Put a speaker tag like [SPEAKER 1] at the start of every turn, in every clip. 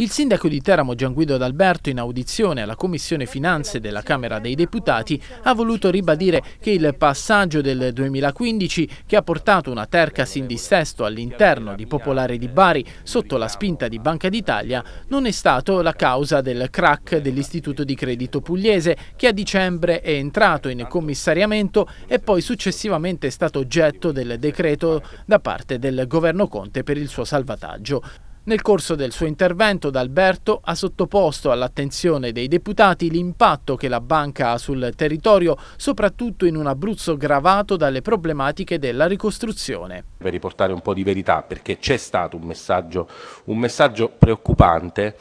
[SPEAKER 1] Il sindaco di Teramo Gianguido D'Alberto in audizione alla Commissione Finanze della Camera dei Deputati ha voluto ribadire che il passaggio del 2015 che ha portato una terca sin dissesto all'interno di Popolare di Bari sotto la spinta di Banca d'Italia non è stato la causa del crack dell'Istituto di Credito Pugliese che a dicembre è entrato in commissariamento e poi successivamente è stato oggetto del decreto da parte del governo Conte per il suo salvataggio. Nel corso del suo intervento D'Alberto ha sottoposto all'attenzione dei deputati l'impatto che la banca ha sul territorio, soprattutto in un Abruzzo gravato dalle problematiche della ricostruzione.
[SPEAKER 2] Per riportare un po' di verità, perché c'è stato un messaggio, un messaggio preoccupante,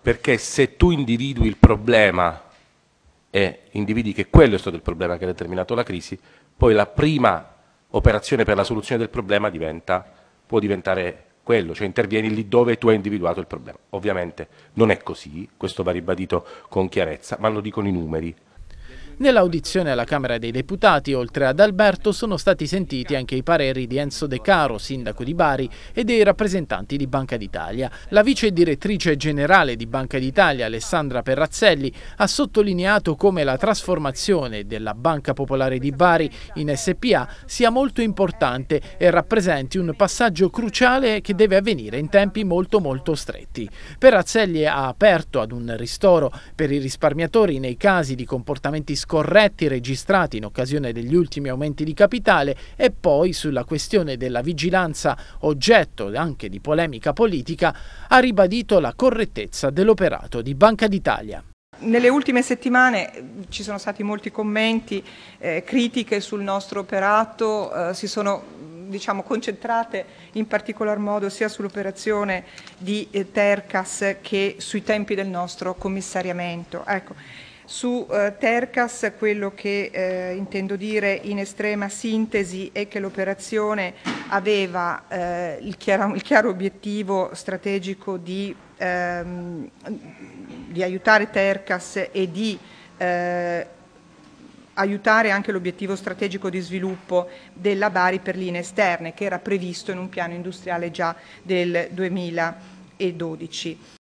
[SPEAKER 2] perché se tu individui il problema e individui che quello è stato il problema che ha determinato la crisi, poi la prima operazione per la soluzione del problema diventa, può diventare quello, cioè intervieni lì dove tu hai individuato il problema. Ovviamente non è così, questo va ribadito con chiarezza, ma lo dicono i numeri.
[SPEAKER 1] Nell'audizione alla Camera dei Deputati, oltre ad Alberto, sono stati sentiti anche i pareri di Enzo De Caro, sindaco di Bari, e dei rappresentanti di Banca d'Italia. La vice direttrice generale di Banca d'Italia, Alessandra Perrazzelli, ha sottolineato come la trasformazione della Banca Popolare di Bari in SPA sia molto importante e rappresenti un passaggio cruciale che deve avvenire in tempi molto molto stretti. Perazzelli ha aperto ad un ristoro per i risparmiatori nei casi di comportamenti scorretti scorretti registrati in occasione degli ultimi aumenti di capitale e poi sulla questione della vigilanza oggetto anche di polemica politica, ha ribadito la correttezza dell'operato di Banca d'Italia.
[SPEAKER 3] Nelle ultime settimane eh, ci sono stati molti commenti, eh, critiche sul nostro operato, eh, si sono diciamo, concentrate in particolar modo sia sull'operazione di eh, Tercas che sui tempi del nostro commissariamento. Ecco, su eh, Tercas quello che eh, intendo dire in estrema sintesi è che l'operazione aveva eh, il, chiaro, il, chiaro, obiettivo strategico di, ehm, di aiutare Tercas e di eh, aiutare anche l'obiettivo strategico di sviluppo della Bari per linee esterne che era previsto in un piano industriale già del 2012.